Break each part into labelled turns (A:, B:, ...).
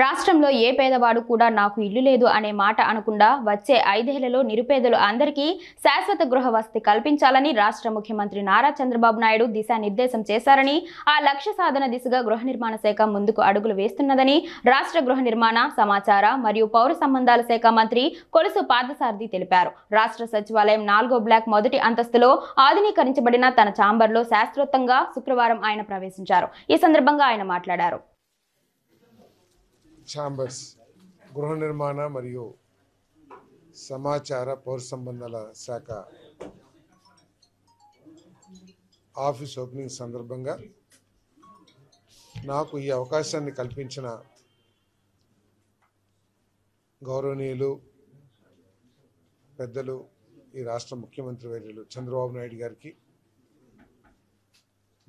A: రాష్ట్రంలో ఏ పేదవాడు కూడా నాకు ఇల్లు లేదు అనే మాట అనకుండా వచ్చే ఐదేళ్లలో నిరుపేదలు అందరికీ శాశ్వత గృహ వసతి కల్పించాలని రాష్ట్ర ముఖ్యమంత్రి నారా చంద్రబాబు నాయుడు దిశానిర్దేశం చేశారని ఆ లక్ష్య సాధన దిశగా గృహ నిర్మాణ శాఖ ముందుకు అడుగులు వేస్తున్నదని రాష్ట్ర గృహ నిర్మాణ సమాచార మరియు పౌర సంబంధాల శాఖ మంత్రి కొలుసు పార్థసారథి తెలిపారు రాష్ట్ర సచివాలయం నాలుగో బ్లాక్ మొదటి అంతస్తులో ఆధునీకరించబడిన తన ఛాంబర్లో శాస్త్రోత్తంగా శుక్రవారం ఆయన ప్రవేశించారు ఈ సందర్భంగా ఆయన మాట్లాడారు ఛాంబర్స్ గృహ నిర్మాణ మరియు సమాచార పౌర సంబంధాల శాఖ ఆఫీస్ ఓపెనింగ్ సందర్భంగా నాకు ఈ అవకాశాన్ని కల్పించిన గౌరవనీయులు పెద్దలు ఈ రాష్ట్ర ముఖ్యమంత్రి వైద్యులు చంద్రబాబు నాయుడు గారికి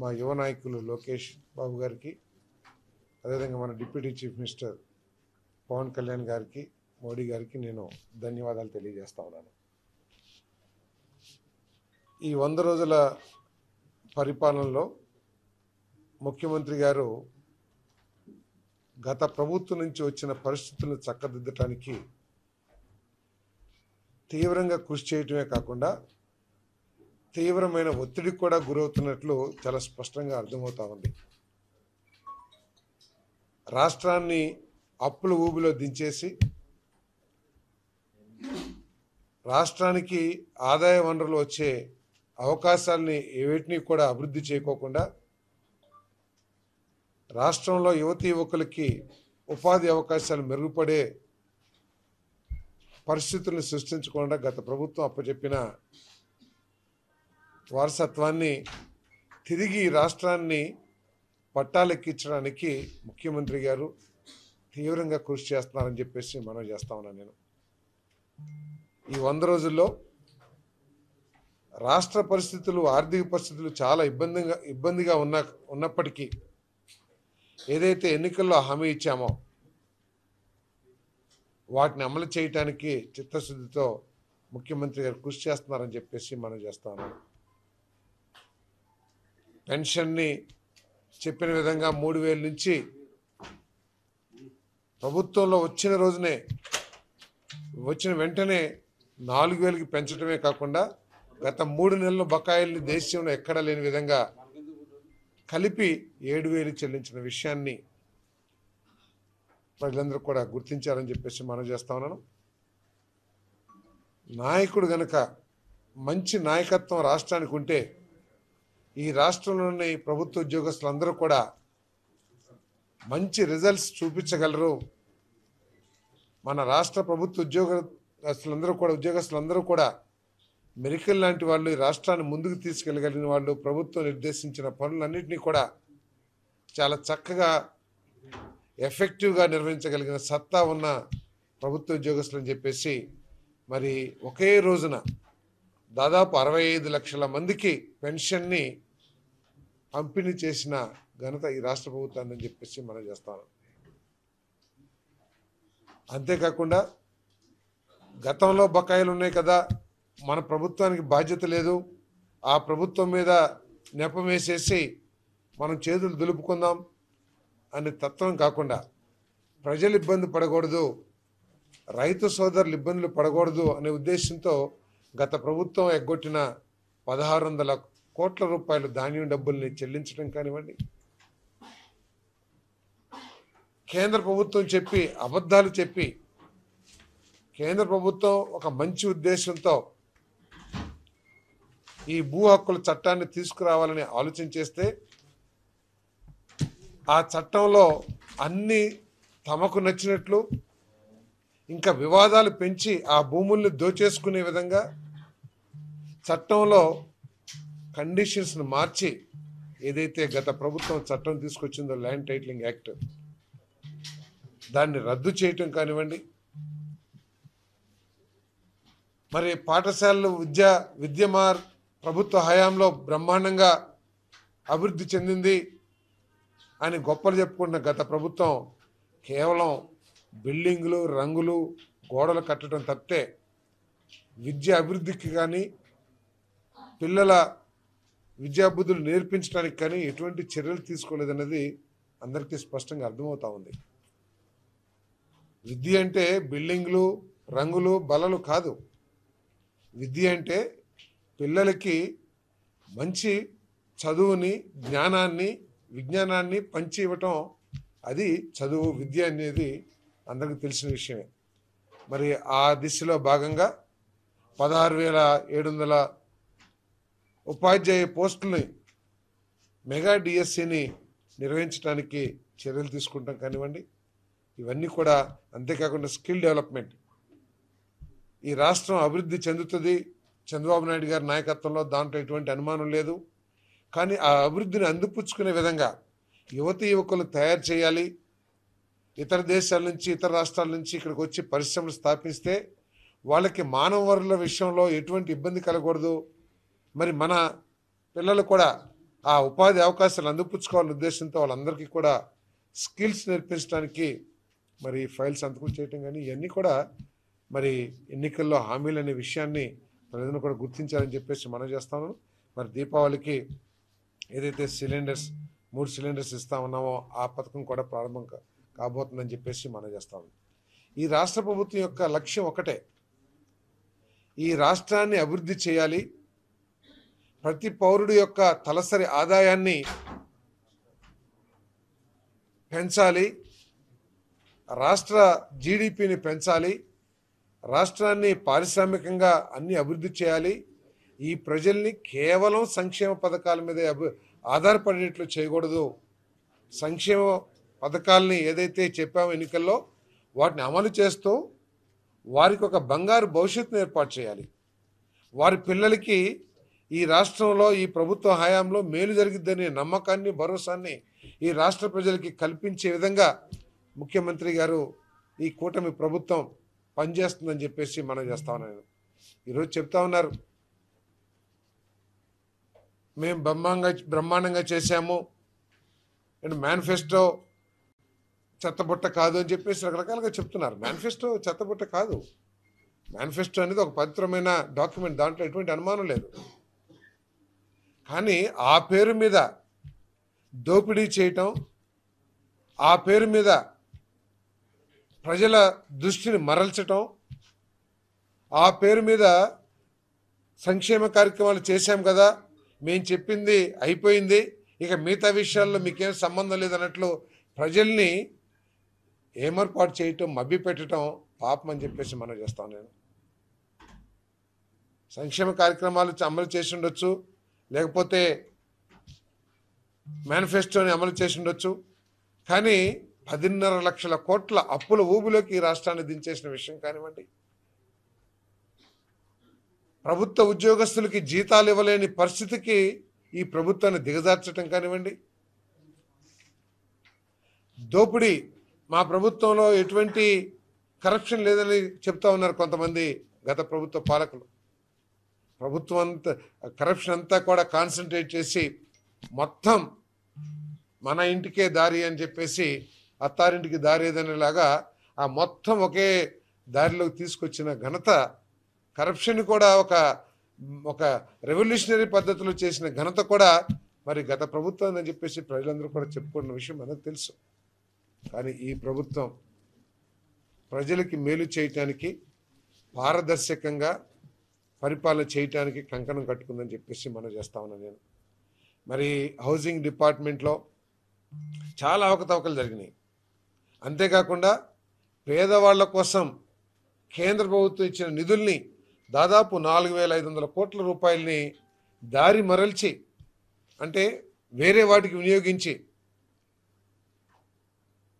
A: మా యువ నాయకులు లోకేష్ బాబు గారికి అదేవిధంగా మన deputy chief minister Pawan Kalyan గారికి మోడీ గారికి నేను ధన్యవాదాలు తెలియజేస్తా ఉన్నాను ఈ వంద రోజుల పరిపాలనలో ముఖ్యమంత్రి గారు గత ప్రభుత్వం నుంచి వచ్చిన పరిస్థితులను చక్కదిద్దటానికి తీవ్రంగా కృషి చేయటమే కాకుండా తీవ్రమైన ఒత్తిడికి కూడా గురవుతున్నట్లు చాలా స్పష్టంగా అర్థమవుతా ఉంది రాష్ట్రాన్ని అప్పుల ఊబిలో దించేసి రాష్ట్రానికి ఆదాయ వనరులు వచ్చే అవకాశాలని ఏవిటిని కూడా అభివృద్ధి చేయకోకుండా రాష్ట్రంలో యువతి యువకులకి ఉపాధి అవకాశాలు మెరుగుపడే పరిస్థితులను సృష్టించకుండా గత ప్రభుత్వం అప్పచెప్పిన వారసత్వాన్ని తిరిగి రాష్ట్రాన్ని పట్టాలు ఎక్కించడానికి ముఖ్యమంత్రి గారు తీవ్రంగా కృషి చేస్తున్నారని చెప్పేసి మనం చేస్తా ఉన్నాను నేను ఈ వంద రోజుల్లో రాష్ట్ర పరిస్థితులు ఆర్థిక పరిస్థితులు చాలా ఇబ్బందిగా ఇబ్బందిగా ఉన్న ఉన్నప్పటికీ ఏదైతే ఎన్నికల్లో హామీ ఇచ్చామో వాటిని అమలు చేయటానికి చిత్తశుద్ధితో ముఖ్యమంత్రి గారు కృషి చేస్తున్నారని చెప్పేసి మనం చేస్తా ఉన్నాం పెన్షన్ని చెప్పిన విధంగా మూడు వేల నుంచి ప్రభుత్వంలో వచ్చిన రోజునే వచ్చిన వెంటనే నాలుగు వేలకి పెంచడమే కాకుండా గత మూడు నెలల బకాయిల్ని దేశంలో ఎక్కడా లేని విధంగా కలిపి ఏడు వేలు చెల్లించిన విషయాన్ని ప్రజలందరూ కూడా గుర్తించారని చెప్పేసి మనం చేస్తా ఉన్నాను నాయకుడు గనక మంచి నాయకత్వం రాష్ట్రానికి ఉంటే ఈ రాష్ట్రంలోని ప్రభుత్వ ఉద్యోగస్తులందరూ కూడా మంచి రిజల్ట్స్ చూపించగలరు మన రాష్ట్ర ప్రభుత్వ ఉద్యోగస్తులందరూ కూడా ఉద్యోగస్తులందరూ కూడా మెరికల్ లాంటి వాళ్ళు ఈ రాష్ట్రాన్ని ముందుకు తీసుకెళ్ళగలిగిన వాళ్ళు ప్రభుత్వం నిర్దేశించిన పనులన్నింటినీ కూడా చాలా చక్కగా ఎఫెక్టివ్గా నిర్వహించగలిగిన సత్తా ఉన్న ప్రభుత్వ ఉద్యోగస్తులు అని చెప్పేసి మరి ఒకే రోజున దాదాపు అరవై ఐదు లక్షల మందికి పెన్షన్ని పంపిణీ చేసిన ఘనత ఈ రాష్ట్ర ప్రభుత్వాన్ని అని చెప్పేసి మనం చేస్తాను అంతేకాకుండా గతంలో బకాయిలు ఉన్నాయి కదా మన ప్రభుత్వానికి బాధ్యత లేదు ఆ ప్రభుత్వం మీద నెపం వేసేసి మనం చేతులు దులుపుకుందాం అనే తత్వం కాకుండా ప్రజలు ఇబ్బంది పడకూడదు రైతు సోదరులు ఇబ్బందులు పడకూడదు అనే ఉద్దేశంతో గత ప్రభుత్వం ఎగ్గొట్టిన పదహారు వందల కోట్ల రూపాయలు ధాన్యం డబ్బుల్ని చెల్లించడం కానివ్వండి కేంద్ర ప్రభుత్వం చెప్పి అబద్ధాలు చెప్పి కేంద్ర ప్రభుత్వం ఒక మంచి ఉద్దేశంతో ఈ భూ హక్కుల చట్టాన్ని తీసుకురావాలని ఆలోచన చేస్తే ఆ చట్టంలో అన్ని తమకు నచ్చినట్లు ఇంకా వివాదాలు పెంచి ఆ భూముల్ని దోచేసుకునే విధంగా చట్టంలో కండిషన్స్ను మార్చి ఏదైతే గత ప్రభుత్వం చట్టం తీసుకొచ్చిందో ల్యాండ్ టైటిలింగ్ యాక్ట్ దాన్ని రద్దు చేయటం కానివ్వండి మరి పాఠశాలలు విద్య విద్యమార్ ప్రభుత్వ హయాంలో బ్రహ్మాండంగా అభివృద్ధి చెందింది అని గొప్పలు చెప్పుకున్న గత ప్రభుత్వం కేవలం బిల్డింగులు రంగులు గోడలు కట్టడం తప్పితే విద్య అభివృద్ధికి కానీ పిల్లల విద్యాబుద్ధులు నేర్పించడానికి కానీ ఎటువంటి చర్యలు తీసుకోలేదన్నది అందరికీ స్పష్టంగా అర్థమవుతా ఉంది విద్య అంటే బిల్డింగ్లు రంగులు బలలు కాదు విద్య అంటే పిల్లలకి మంచి చదువుని జ్ఞానాన్ని విజ్ఞానాన్ని పంచి ఇవ్వటం అది చదువు విద్య అనేది అందరికీ తెలిసిన విషయమే మరి ఆ దిశలో భాగంగా పదహారు వేల ఏడు వందల ఉపాధ్యాయ పోస్టుని మెగా డిఎస్సిని నిర్వహించడానికి చర్యలు తీసుకుంటాం కానివ్వండి ఇవన్నీ కూడా అంతేకాకుండా స్కిల్ డెవలప్మెంట్ ఈ రాష్ట్రం అభివృద్ధి చెందుతుంది చంద్రబాబు నాయుడు గారి నాయకత్వంలో దాంట్లో ఎటువంటి అనుమానం లేదు కానీ ఆ అభివృద్ధిని అందిపుచ్చుకునే విధంగా యువతి యువకులు తయారు చేయాలి ఇతర దేశాల నుంచి ఇతర రాష్ట్రాల నుంచి ఇక్కడికి వచ్చి పరిశ్రమలు స్థాపిస్తే వాళ్ళకి మానవ వనరుల విషయంలో ఎటువంటి ఇబ్బంది కలగకూడదు మరి మన పిల్లలు కూడా ఆ ఉపాధి అవకాశాలు అందిపుచ్చుకోవాలనే ఉద్దేశంతో వాళ్ళందరికీ కూడా స్కిల్స్ నేర్పించడానికి మరి ఫైల్స్ అంతకం చేయటం కానీ ఇవన్నీ కూడా మరి ఎన్నికల్లో హామీలు అనే విషయాన్ని ప్రజలను కూడా గుర్తించాలని చెప్పేసి మనం చేస్తాను మరి దీపావళికి ఏదైతే సిలిండర్స్ మూడు సిలిండర్స్ ఇస్తా ఉన్నామో ఆ పథకం కూడా ప్రారంభం కాబోతుందని చెప్పేసి మనం చేస్తాము ఈ రాష్ట్ర ప్రభుత్వం యొక్క లక్ష్యం ఒకటే ఈ రాష్ట్రాన్ని అభివృద్ధి చేయాలి ప్రతి పౌరుడి యొక్క తలసరి ఆదాయాన్ని పెంచాలి రాష్ట్ర జీడిపిని పెంచాలి రాష్ట్రాన్ని పారిశ్రామికంగా అన్ని అభివృద్ధి చేయాలి ఈ ప్రజల్ని కేవలం సంక్షేమ పథకాల మీద ఆధారపడేట్లు చేయకూడదు సంక్షేమ పథకాలని ఏదైతే చెప్పామో ఎన్నికల్లో వాటిని అమలు చేస్తూ వారికి ఒక బంగారు భవిష్యత్తును ఏర్పాటు చేయాలి వారి పిల్లలకి ఈ రాష్ట్రంలో ఈ ప్రభుత్వ హయాంలో మేలు జరిగిద్దనే నమ్మకాన్ని భరోసాన్ని ఈ రాష్ట్ర ప్రజలకి కల్పించే విధంగా ముఖ్యమంత్రి గారు ఈ కూటమి ప్రభుత్వం పనిచేస్తుందని చెప్పేసి మనం చేస్తా ఉన్నాను ఈరోజు చెప్తా ఉన్నారు మేము బ్రహ్మాండంగా బ్రహ్మాండంగా చేశాము అండ్ మేనిఫెస్టో చెత్తబుట్ట కాదు అని చెప్పేసి రకరకాలుగా చెప్తున్నారు మేనిఫెస్టో చెత్తబుట్ట కాదు మేనిఫెస్టో అనేది ఒక పవిత్రమైన డాక్యుమెంట్ దాంట్లో ఎటువంటి అనుమానం లేదు కానీ ఆ పేరు మీద దోపిడీ చేయటం ఆ పేరు మీద ప్రజల దృష్టిని మరల్చటం ఆ పేరు మీద సంక్షేమ కార్యక్రమాలు చేశాం కదా మేము చెప్పింది అయిపోయింది ఇక మిగతా విషయాల్లో మీకేం సంబంధం లేదన్నట్లు ప్రజల్ని ఏమర్పాటు చేయటం మభ్య పెట్టడం పాపం అని చెప్పేసి మనం చేస్తాం నేను సంక్షేమ కార్యక్రమాలు అమలు చేసి ఉండొచ్చు లేకపోతే మేనిఫెస్టోని అమలు చేసి ఉండొచ్చు కానీ పదిన్నర లక్షల కోట్ల అప్పుల ఊబిలోకి ఈ రాష్ట్రాన్ని దించేసిన విషయం కానివ్వండి ప్రభుత్వ ఉద్యోగస్తులకి జీతాలు ఇవ్వలేని పరిస్థితికి ఈ ప్రభుత్వాన్ని దిగజార్చడం కానివ్వండి దోపిడీ మా ప్రభుత్వంలో ఎటువంటి కరప్షన్ లేదని చెప్తా ఉన్నారు కొంతమంది గత ప్రభుత్వ పాలకులు ప్రభుత్వం అంతా కరప్షన్ అంతా కూడా కాన్సన్ట్రేట్ చేసి మొత్తం మన ఇంటికే దారి అని చెప్పేసి అత్తారింటికి దారి ఏదనేలాగా ఆ మొత్తం ఒకే దారిలోకి తీసుకొచ్చిన ఘనత కరప్షన్ కూడా ఒక ఒక రెవల్యూషనరీ పద్ధతిలో చేసిన ఘనత కూడా మరి గత ప్రభుత్వం అని చెప్పేసి ప్రజలందరూ కూడా చెప్పుకున్న విషయం మనకు తెలుసు కానీ ఈ ప్రభుత్వం ప్రజలకి మేలు చేయటానికి పారదర్శకంగా పరిపాలన చేయటానికి కంకణం కట్టుకుందని చెప్పేసి మనం చేస్తా ఉన్నాను నేను మరి హౌసింగ్ డిపార్ట్మెంట్లో చాలా అవకతవకలు జరిగినాయి అంతేకాకుండా పేదవాళ్ల కోసం కేంద్ర ప్రభుత్వం ఇచ్చిన నిధుల్ని దాదాపు నాలుగు వేల ఐదు వందల కోట్ల రూపాయల్ని దారి మరల్చి అంటే వేరే వాటికి వినియోగించి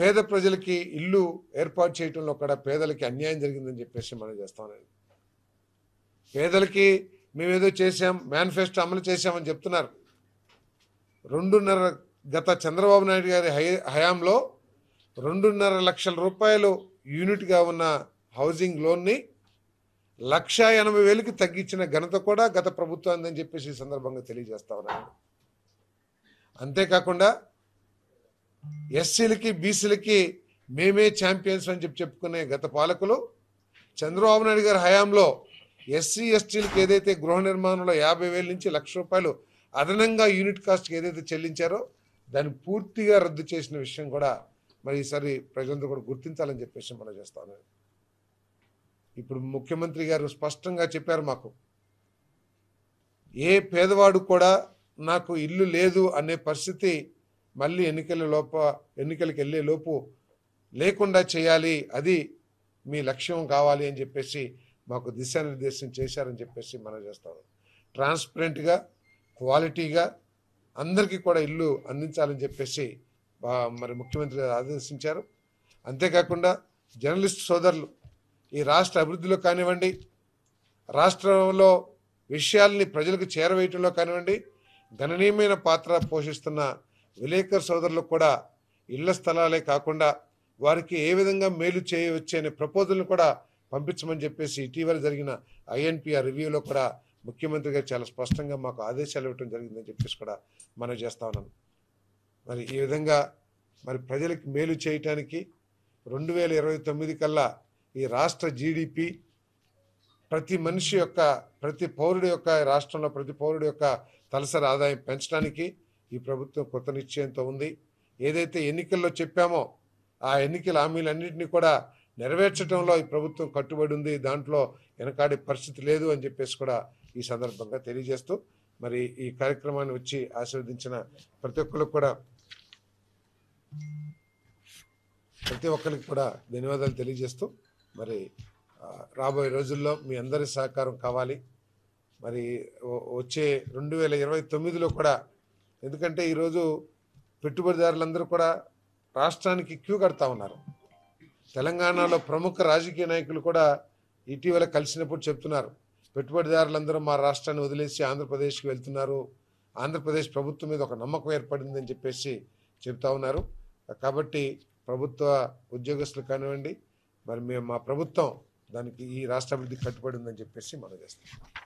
A: పేద ప్రజలకి ఇల్లు ఏర్పాటు చేయటంలో కూడా పేదలకి అన్యాయం జరిగిందని చెప్పేసి మనం చేస్తామని పేదలకి మేమేదో చేశాం మేనిఫెస్టో అమలు చేశామని చెప్తున్నారు రెండున్నర గత చంద్రబాబు నాయుడు గారి హయాంలో రెండున్నర లక్షల రూపాయలు యూనిట్గా ఉన్న హౌసింగ్ లోన్ని లక్ష ఎనభై వేలకు తగ్గించిన ఘనత కూడా గత ప్రభుత్వాన్ని అందని చెప్పేసి ఈ సందర్భంగా తెలియజేస్తా ఉన్నాను అంతేకాకుండా ఎస్సీలకి బీసీలకి మేమే ఛాంపియన్స్ అని చెప్పి చెప్పుకునే గత పాలకులు చంద్రబాబు నాయుడు గారి హయాంలో ఎస్సీ ఎస్టీలకు ఏదైతే గృహ నిర్మాణంలో యాభై వేల నుంచి లక్ష రూపాయలు అదనంగా యూనిట్ కాస్ట్కి ఏదైతే చెల్లించారో దాన్ని పూర్తిగా రద్దు చేసిన విషయం కూడా మరి ఈసారి ప్రజలందరూ కూడా గుర్తించాలని చెప్పేసి మనం చేస్తాను ఇప్పుడు ముఖ్యమంత్రి గారు స్పష్టంగా చెప్పారు మాకు ఏ పేదవాడు కూడా నాకు ఇల్లు లేదు అనే పరిస్థితి మళ్ళీ ఎన్నికల లోప ఎన్నికలకు వెళ్ళే లోపు లేకుండా చేయాలి అది మీ లక్ష్యం కావాలి అని చెప్పేసి మాకు దిశానిర్దేశం చేశారని చెప్పేసి మనం చేస్తాం ట్రాన్స్పరెంట్గా క్వాలిటీగా అందరికీ కూడా ఇల్లు అందించాలని చెప్పేసి మరి ముఖ్యమంత్రి ఆదేశించారు అంతేకాకుండా జర్నలిస్ట్ సోదరులు ఈ రాష్ట్ర అభివృద్ధిలో కానివ్వండి రాష్ట్రంలో విషయాల్ని ప్రజలకు చేరవేయటంలో కానివ్వండి గణనీయమైన పాత్ర పోషిస్తున్న విలేకరు సోదరులకు కూడా ఇళ్ల స్థలాలే కాకుండా వారికి ఏ విధంగా మేలు చేయవచ్చు అనే ప్రపోజల్ని కూడా పంపించమని చెప్పేసి ఇటీవల జరిగిన ఐఎన్పిఆర్ రివ్యూలో కూడా ముఖ్యమంత్రి గారు చాలా స్పష్టంగా మాకు ఆదేశాలు ఇవ్వడం జరిగిందని చెప్పేసి కూడా మనం చేస్తా ఉన్నాం మరి ఈ విధంగా మరి ప్రజలకు మేలు చేయటానికి రెండు వేల ఇరవై తొమ్మిది కల్లా ఈ రాష్ట్ర జీడిపి ప్రతి మనిషి యొక్క ప్రతి పౌరుడి యొక్క రాష్ట్రంలో ప్రతి పౌరుడి యొక్క తలసరి ఆదాయం పెంచడానికి ఈ ప్రభుత్వం కొత్త నిశ్చయంతో ఉంది ఏదైతే ఎన్నికల్లో చెప్పామో ఆ ఎన్నికల హామీలన్నింటినీ కూడా నెరవేర్చడంలో ఈ ప్రభుత్వం కట్టుబడి ఉంది దాంట్లో వెనకాడే పరిస్థితి లేదు అని చెప్పేసి కూడా ఈ సందర్భంగా తెలియజేస్తూ మరి ఈ కార్యక్రమాన్ని వచ్చి ఆశీర్వదించిన ప్రతి ఒక్కరికి కూడా ప్రతి ఒక్కరికి కూడా ధన్యవాదాలు తెలియజేస్తూ మరి రాబోయే రోజుల్లో మీ అందరి సహకారం కావాలి మరి వచ్చే రెండు వేల ఇరవై తొమ్మిదిలో కూడా ఎందుకంటే ఈరోజు పెట్టుబడిదారులందరూ కూడా రాష్ట్రానికి క్యూ కడతా ఉన్నారు తెలంగాణలో ప్రముఖ రాజకీయ నాయకులు కూడా ఇటీవల కలిసినప్పుడు చెప్తున్నారు పెట్టుబడిదారులందరూ మా రాష్ట్రాన్ని వదిలేసి ఆంధ్రప్రదేశ్కి వెళ్తున్నారు ఆంధ్రప్రదేశ్ ప్రభుత్వం మీద ఒక నమ్మకం ఏర్పడిందని చెప్పేసి చెప్తా ఉన్నారు కాబట్టి ప్రభుత్వ ఉద్యోగస్తులు కానివ్వండి మరి మేము మా ప్రభుత్వం దానికి ఈ రాష్ట్రాభివృద్ధికి కట్టుబడి ఉందని చెప్పేసి మనం చేస్తాం